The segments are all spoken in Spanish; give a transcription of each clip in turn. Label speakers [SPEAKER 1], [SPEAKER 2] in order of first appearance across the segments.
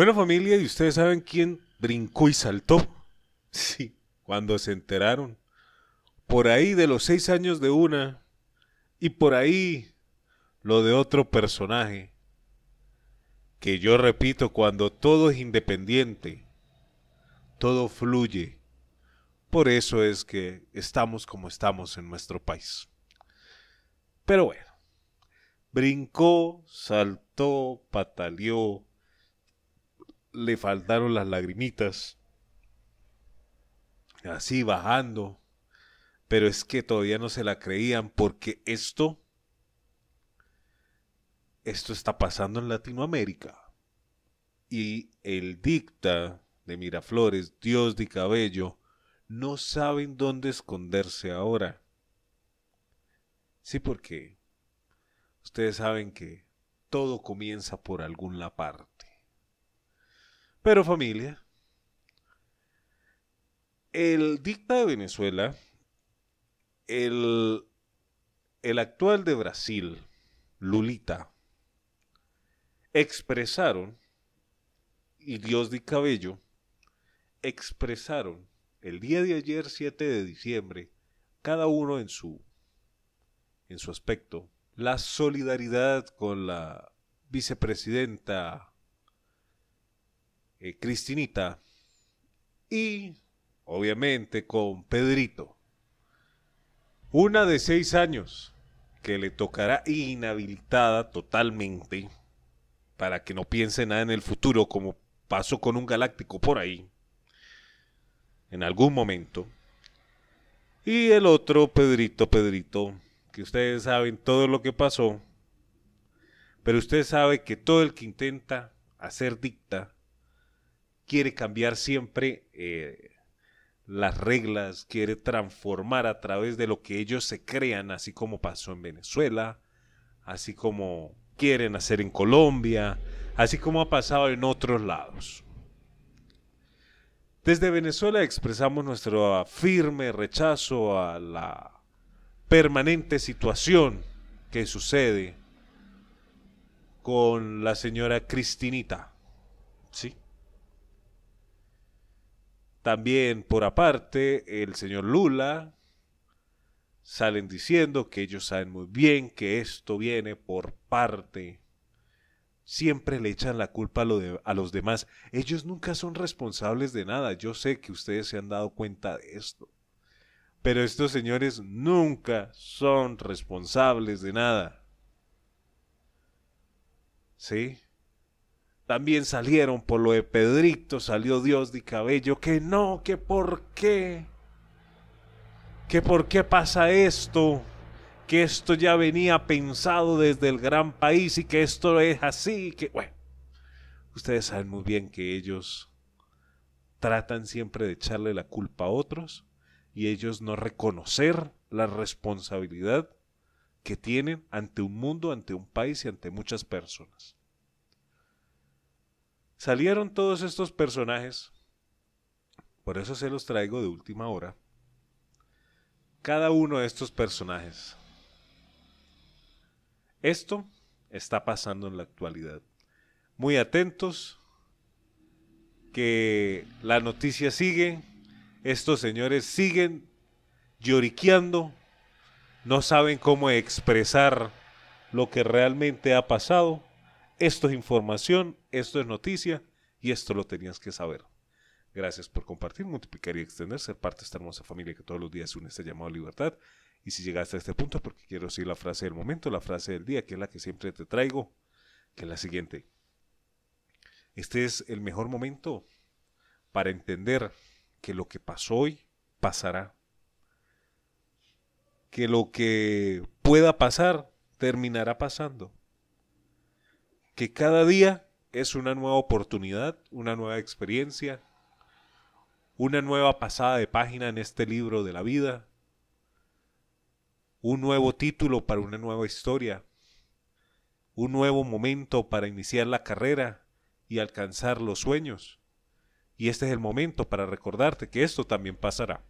[SPEAKER 1] Bueno, familia, ¿y ustedes saben quién brincó y saltó? Sí, cuando se enteraron. Por ahí de los seis años de una y por ahí lo de otro personaje. Que yo repito, cuando todo es independiente, todo fluye. Por eso es que estamos como estamos en nuestro país. Pero bueno, brincó, saltó, pataleó, le faltaron las lagrimitas. Así bajando. Pero es que todavía no se la creían porque esto, esto está pasando en Latinoamérica. Y el dicta de Miraflores, Dios de Cabello, no saben dónde esconderse ahora. Sí, porque ustedes saben que todo comienza por alguna parte. Pero familia, el dicta de Venezuela, el, actual de Brasil, Lulita, expresaron, y Dios de Cabello, expresaron el día de ayer, 7 de diciembre, cada uno en su, en su aspecto, la solidaridad con la vicepresidenta eh, Cristinita y obviamente con Pedrito. Una de seis años que le tocará inhabilitada totalmente para que no piense nada en el futuro como pasó con un galáctico por ahí en algún momento. Y el otro, Pedrito, Pedrito, que ustedes saben todo lo que pasó, pero usted sabe que todo el que intenta hacer dicta quiere cambiar siempre eh, las reglas, quiere transformar a través de lo que ellos se crean, así como pasó en Venezuela, así como quieren hacer en Colombia, así como ha pasado en otros lados. Desde Venezuela expresamos nuestro firme rechazo a la permanente situación que sucede con la señora Cristinita. ¿Sí? También por aparte, el señor Lula salen diciendo que ellos saben muy bien que esto viene por parte. Siempre le echan la culpa a, los demás. Ellos nunca son responsables de nada. Yo sé que ustedes se han dado cuenta de esto. Pero estos señores nunca son responsables de nada. ¿Sí? También salieron por lo de Pedrito, salió Dios de cabello, que no, que por qué, que por qué pasa esto, que esto ya venía pensado desde el gran país y que esto es así, que bueno, ustedes saben muy bien que ellos tratan siempre de echarle la culpa a otros y ellos no reconocer la responsabilidad que tienen ante un mundo, ante un país y ante muchas personas. Salieron todos estos personajes, por eso se los traigo de última hora. Cada uno de estos personajes. Esto está pasando en la actualidad. Muy atentos, que la noticia sigue, estos señores siguen lloriqueando, no saben cómo expresar lo que realmente ha pasado esto es información, esto es noticia y esto lo tenías que saber. Gracias por compartir, multiplicar y extender, ser parte de esta hermosa familia que todos los días une este llamado a libertad. Y si llegaste a este punto, porque quiero decir la frase del momento, la frase del día, que es la que siempre te traigo, que es la siguiente. Este es el mejor momento para entender que lo que pasó hoy pasará. Que lo que pueda pasar terminará pasando que cada día es una nueva oportunidad, una nueva experiencia, una nueva pasada de página en este libro de la vida, un nuevo título para una nueva historia, un nuevo momento para iniciar la carrera y alcanzar los sueños. Y este es el momento para recordarte que esto también pasará.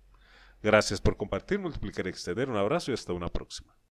[SPEAKER 1] Gracias por compartir, multiplicar y extender. Un abrazo y hasta una próxima.